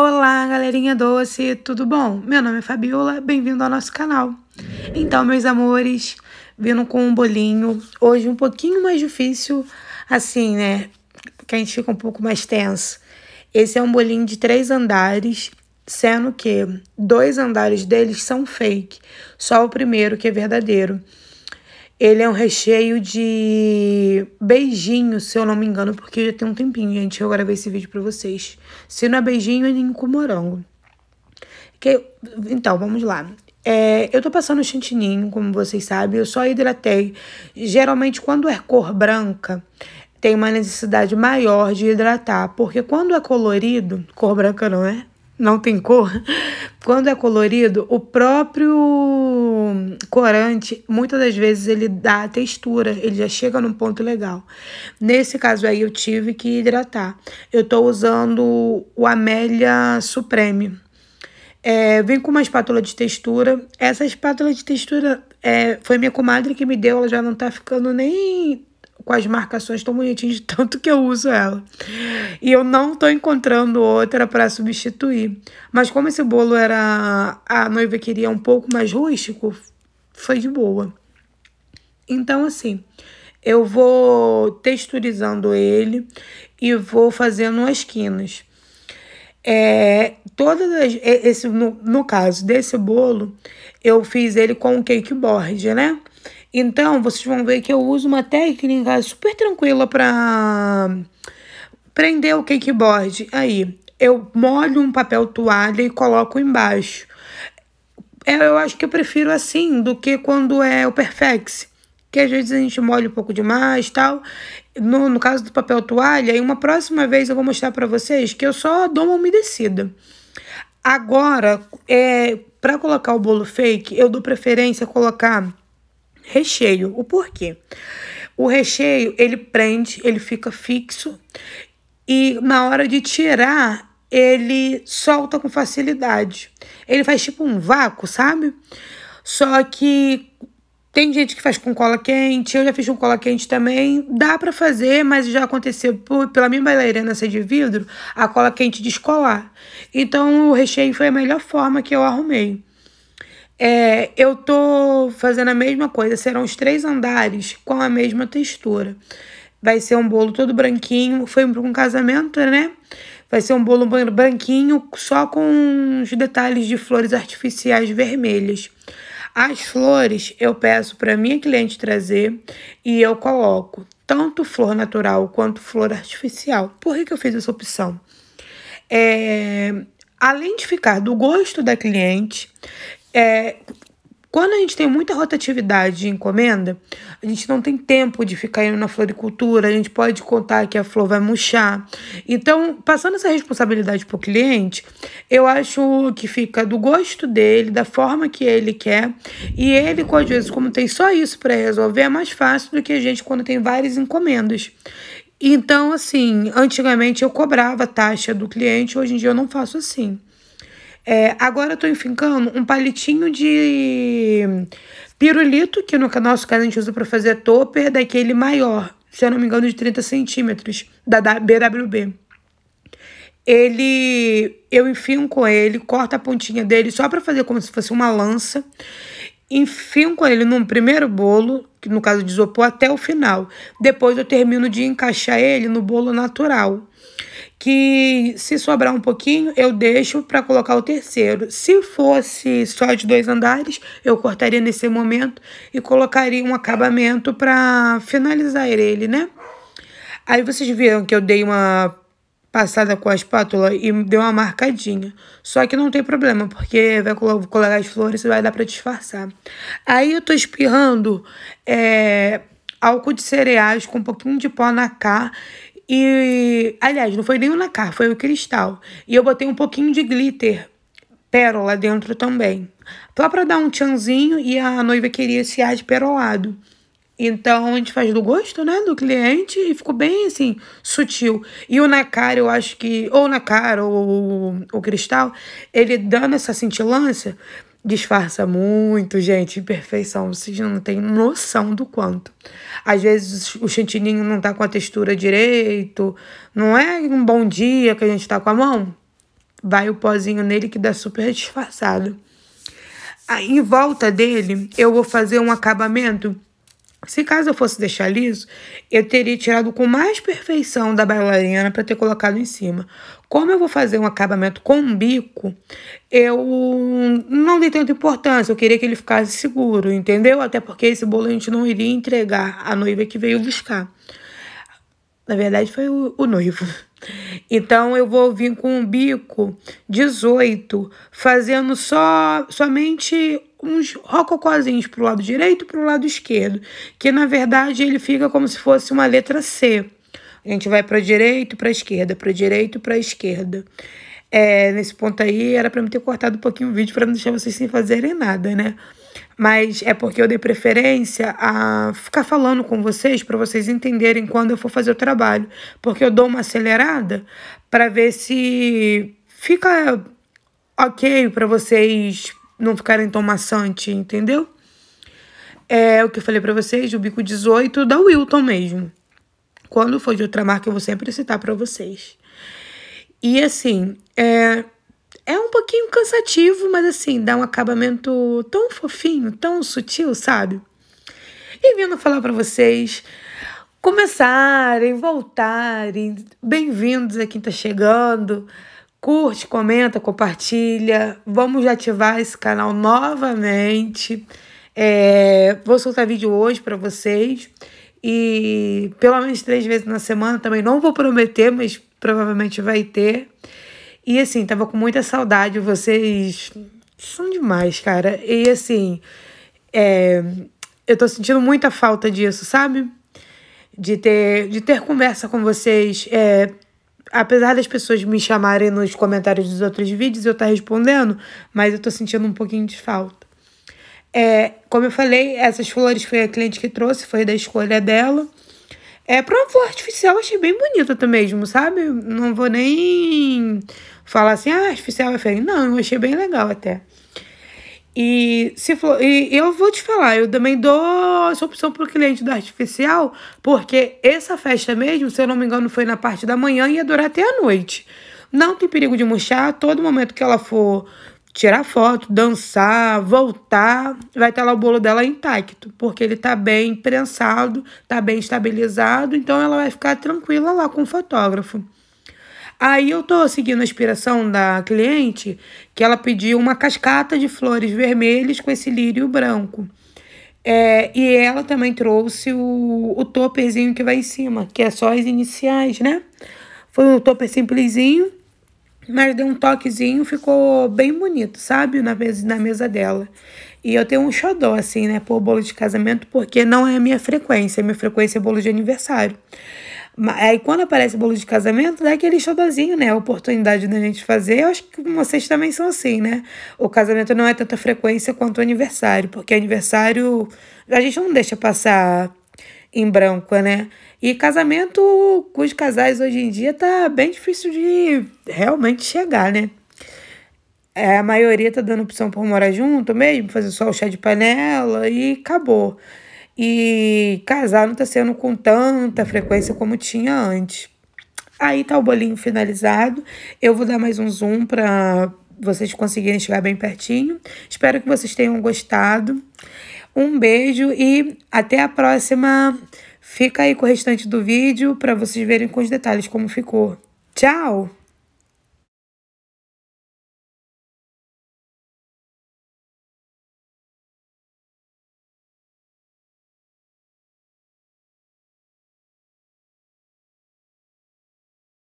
Olá, galerinha doce, tudo bom? Meu nome é Fabiola, bem-vindo ao nosso canal. Então, meus amores, vindo com um bolinho, hoje um pouquinho mais difícil, assim, né, que a gente fica um pouco mais tenso. Esse é um bolinho de três andares, sendo que dois andares deles são fake, só o primeiro que é verdadeiro. Ele é um recheio de beijinho, se eu não me engano, porque já tem um tempinho, gente. Eu gravei esse vídeo pra vocês. Se não é beijinho, é ninho com morango. Que... Então, vamos lá. É, eu tô passando chantininho, como vocês sabem. Eu só hidratei. Geralmente, quando é cor branca, tem uma necessidade maior de hidratar. Porque quando é colorido... Cor branca não é? não tem cor. Quando é colorido, o próprio corante, muitas das vezes, ele dá textura, ele já chega num ponto legal. Nesse caso aí, eu tive que hidratar. Eu tô usando o Amélia Supreme. É, vem com uma espátula de textura. Essa espátula de textura é, foi minha comadre que me deu, ela já não tá ficando nem com as marcações tão bonitinhas de tanto que eu uso ela. E eu não tô encontrando outra para substituir. Mas como esse bolo era a noiva queria um pouco mais rústico, foi de boa. Então assim, eu vou texturizando ele e vou fazendo as quinas. É, todas as, esse no, no caso desse bolo, eu fiz ele com o cake board, né? Então, vocês vão ver que eu uso uma técnica super tranquila para prender o cakeboard. Aí, eu molho um papel toalha e coloco embaixo. É, eu acho que eu prefiro assim do que quando é o Perfex que às vezes a gente molha um pouco demais tal. No, no caso do papel toalha, e uma próxima vez eu vou mostrar para vocês que eu só dou uma umedecida. Agora, é, para colocar o bolo fake, eu dou preferência colocar recheio. O porquê? O recheio, ele prende, ele fica fixo e na hora de tirar, ele solta com facilidade. Ele faz tipo um vácuo, sabe? Só que tem gente que faz com cola quente, eu já fiz com cola quente também. Dá para fazer, mas já aconteceu por, pela minha bailarina ser de vidro, a cola quente descolar. Então o recheio foi a melhor forma que eu arrumei. É, eu tô fazendo a mesma coisa, serão os três andares com a mesma textura. Vai ser um bolo todo branquinho, foi para um casamento, né? Vai ser um bolo branquinho só com os detalhes de flores artificiais vermelhas. As flores eu peço para minha cliente trazer e eu coloco tanto flor natural quanto flor artificial. Por que, que eu fiz essa opção? É, além de ficar do gosto da cliente, é, quando a gente tem muita rotatividade de encomenda, a gente não tem tempo de ficar indo na floricultura, a gente pode contar que a flor vai murchar. Então, passando essa responsabilidade para o cliente, eu acho que fica do gosto dele, da forma que ele quer. E ele, às vezes, como tem só isso para resolver, é mais fácil do que a gente quando tem várias encomendas. Então, assim, antigamente eu cobrava a taxa do cliente, hoje em dia eu não faço assim. É, agora eu tô enfincando um palitinho de pirulito, que no nosso caso a gente usa para fazer topper, é daquele maior, se eu não me engano, de 30 centímetros, da BWB. Ele, eu enfio com ele, corto a pontinha dele só para fazer como se fosse uma lança com ele num primeiro bolo, que no caso de isopor, até o final. Depois eu termino de encaixar ele no bolo natural. Que se sobrar um pouquinho, eu deixo para colocar o terceiro. Se fosse só de dois andares, eu cortaria nesse momento e colocaria um acabamento para finalizar ele, né? Aí vocês viram que eu dei uma passada com a espátula e deu uma marcadinha. Só que não tem problema, porque vai colocar as flores e vai dar para disfarçar. Aí eu tô espirrando é, álcool de cereais com um pouquinho de pó na cá E, aliás, não foi nem o cá, foi o cristal. E eu botei um pouquinho de glitter, pérola dentro também. Só pra dar um tchanzinho e a noiva queria esse ar de perolado. Então a gente faz do gosto, né, do cliente e ficou bem assim sutil. E o na cara, eu acho que ou na cara ou o cristal, ele dando essa cintilância disfarça muito, gente, perfeição. Vocês não têm noção do quanto. Às vezes o chantininho não tá com a textura direito, não é um bom dia que a gente tá com a mão. Vai o pozinho nele que dá super disfarçado. Aí, em volta dele, eu vou fazer um acabamento se caso eu fosse deixar liso, eu teria tirado com mais perfeição da bailarina para ter colocado em cima. Como eu vou fazer um acabamento com um bico, eu não dei tanta importância. Eu queria que ele ficasse seguro, entendeu? Até porque esse bolo a gente não iria entregar à noiva que veio buscar. Na verdade, foi o, o noivo. Então eu vou vir com um bico 18, fazendo só somente uns rococózinhos para o lado direito e para o lado esquerdo, que na verdade ele fica como se fosse uma letra C. A gente vai para direito, para esquerda, para direito, para esquerda. É, nesse ponto aí era para me ter cortado um pouquinho o vídeo para não deixar vocês sem fazerem nada, né? Mas é porque eu dei preferência a ficar falando com vocês para vocês entenderem quando eu for fazer o trabalho, porque eu dou uma acelerada para ver se fica ok para vocês não ficarem tão maçante, entendeu? É o que eu falei para vocês, o bico 18 da Wilton mesmo. Quando for de outra marca, eu vou sempre citar para vocês. E assim, é, é um pouquinho cansativo, mas assim, dá um acabamento tão fofinho, tão sutil, sabe? E vindo falar para vocês, começarem, voltarem, bem-vindos a quem tá chegando curte, comenta, compartilha. Vamos ativar esse canal novamente. É, vou soltar vídeo hoje para vocês e pelo menos três vezes na semana também. Não vou prometer, mas provavelmente vai ter. E assim, tava com muita saudade. Vocês são demais, cara. E assim, é, eu tô sentindo muita falta disso, sabe? De ter, de ter conversa com vocês. É, apesar das pessoas me chamarem nos comentários dos outros vídeos, eu estar respondendo, mas eu tô sentindo um pouquinho de falta. É, como eu falei, essas flores foi a cliente que trouxe, foi da escolha dela. É, pra uma flor artificial achei bem bonita também mesmo, sabe? Não vou nem falar assim, ah, artificial é feio. Não, eu achei bem legal até. E, se for, e eu vou te falar, eu também dou essa opção para o cliente do artificial, porque essa festa mesmo, se eu não me engano, foi na parte da manhã e ia durar até a noite. Não tem perigo de murchar, todo momento que ela for tirar foto, dançar, voltar, vai estar tá lá o bolo dela intacto, porque ele está bem prensado, está bem estabilizado, então ela vai ficar tranquila lá com o fotógrafo. Aí eu tô seguindo a inspiração da cliente, que ela pediu uma cascata de flores vermelhas com esse lírio branco. É, e ela também trouxe o, o topperzinho que vai em cima, que é só as iniciais, né? Foi um topper simplesinho, mas deu um toquezinho, ficou bem bonito, sabe? Na, mesa, na mesa dela. E eu tenho um xodó, assim, né? Por bolo de casamento, porque não é a minha frequência. A minha frequência é bolo de aniversário. Aí quando aparece bolo de casamento, dá aquele xodozinho, né? A oportunidade da gente fazer. Eu acho que vocês também são assim, né? O casamento não é tanta frequência quanto o aniversário, porque aniversário a gente não deixa passar em branco, né? E casamento com os casais hoje em dia tá bem difícil de realmente chegar, né? É, a maioria tá dando opção por morar junto mesmo, fazer só o chá de panela e acabou. E casar não está sendo com tanta frequência como tinha antes. Aí tá o bolinho finalizado. Eu vou dar mais um zoom para vocês conseguirem chegar bem pertinho. Espero que vocês tenham gostado. Um beijo e até a próxima. Fica aí com o restante do vídeo para vocês verem com os detalhes como ficou. Tchau!